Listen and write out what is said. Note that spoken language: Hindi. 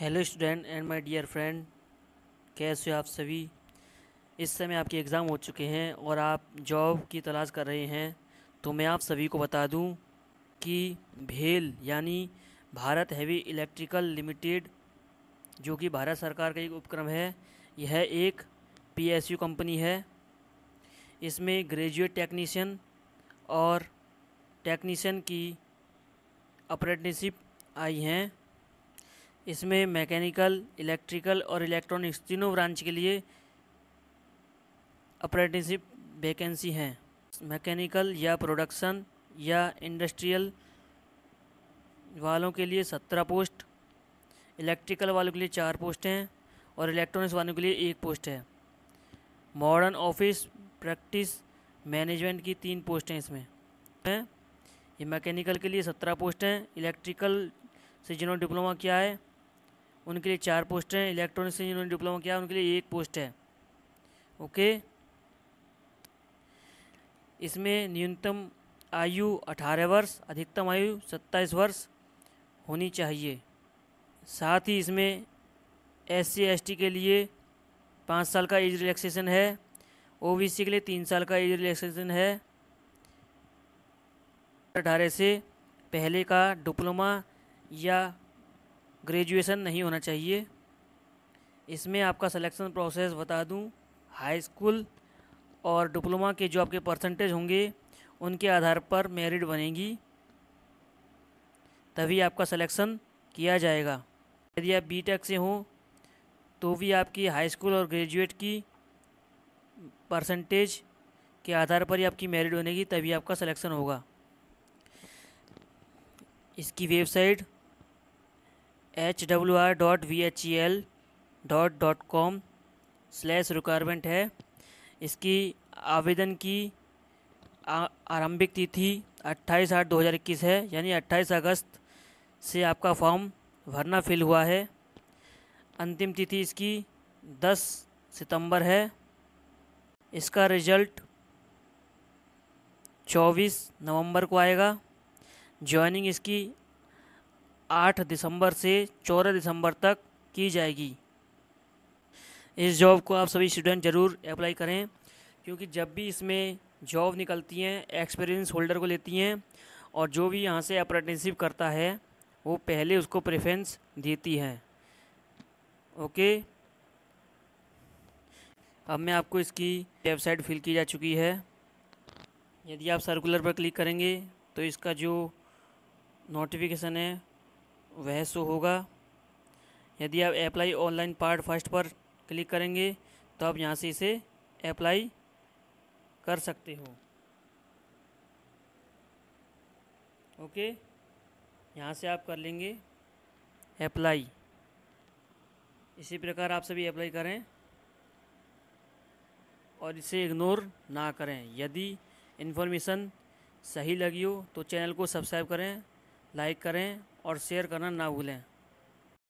hello student and my dear friend कैसे हो आप सभी इस समय आपके एग्ज़ाम हो चुके हैं और आप जॉब की तलाश कर रहे हैं तो मैं आप सभी को बता दूं कि भेल यानी भारत हैवी इलेक्ट्रिकल लिमिटेड जो कि भारत सरकार का एक उपक्रम है यह एक पीएसयू कंपनी है इसमें ग्रेजुएट टेक्नीशियन और टेक्नीशियन की अप्रेंटिसिप आई हैं इसमें मैकेनिकल इलेक्ट्रिकल और इलेक्ट्रॉनिक्स तीनों ब्रांच के लिए अप्रेंटिसिप वैकेंसी हैं मैकेनिकल या प्रोडक्शन या इंडस्ट्रियल वालों के लिए सत्रह पोस्ट इलेक्ट्रिकल वालों के लिए चार पोस्ट हैं और इलेक्ट्रॉनिक्स वालों के लिए एक पोस्ट है मॉडर्न ऑफिस प्रैक्टिस मैनेजमेंट की तीन पोस्ट हैं इसमें हैं ये मैकेनिकल के लिए सत्रह पोस्ट हैं इलेक्ट्रिकल से जिन्होंने डिप्लोमा किया है उनके लिए चार पोस्ट हैं इलेक्ट्रॉनिक्स से डिप्लोमा किया उनके लिए एक पोस्ट है ओके इसमें न्यूनतम आयु अठारह वर्ष अधिकतम आयु सत्ताईस वर्ष होनी चाहिए साथ ही इसमें एस सी एस टी के लिए पाँच साल का एज रिलैक्सेशन है ओ बी सी के लिए तीन साल का एज रिलैक्सेशन है अठारह से पहले का डिप्लोमा या ग्रेजुएशन नहीं होना चाहिए इसमें आपका सिलेक्शन प्रोसेस बता दूं हाई स्कूल और डिप्लोमा के जो आपके परसेंटेज होंगे उनके आधार पर मेरिट बनेगी तभी आपका सिलेक्शन किया जाएगा यदि आप बीटेक से हों तो भी आपकी हाई स्कूल और ग्रेजुएट की परसेंटेज के आधार पर ही आपकी मेरिट बनेगी तभी आपका सिलेक्शन होगा इसकी website H W R dot V H E L dot dot com slash requirement है इसकी आवेदन की आरंभिक तिथि अट्ठाईस आठ दो हज़ार इक्कीस है यानी अट्ठाईस अगस्त से आपका फॉर्म भरना फिल हुआ है अंतिम तिथि इसकी दस सितंबर है इसका रिजल्ट चौबीस नवंबर को आएगा ज्वाइनिंग इसकी आठ दिसंबर से चौदह दिसंबर तक की जाएगी इस जॉब को आप सभी स्टूडेंट ज़रूर अप्लाई करें क्योंकि जब भी इसमें जॉब निकलती हैं एक्सपीरियंस होल्डर को लेती हैं और जो भी यहाँ से अप्रेंटिसिप करता है वो पहले उसको प्रेफरेंस देती है ओके अब मैं आपको इसकी वेबसाइट फिल की जा चुकी है यदि आप सर्कुलर पर क्लिक करेंगे तो इसका जो नोटिफिकेशन है वह शो होगा यदि आप अप्लाई ऑनलाइन पार्ट फर्स्ट पर क्लिक करेंगे तो आप यहाँ से इसे अप्लाई कर सकते हो ओके यहाँ से आप कर लेंगे अप्लाई इसी प्रकार आप सभी अप्लाई करें और इसे इग्नोर ना करें यदि इन्फॉर्मेशन सही लगी हो तो चैनल को सब्सक्राइब करें लाइक करें और शेयर करना ना भूलें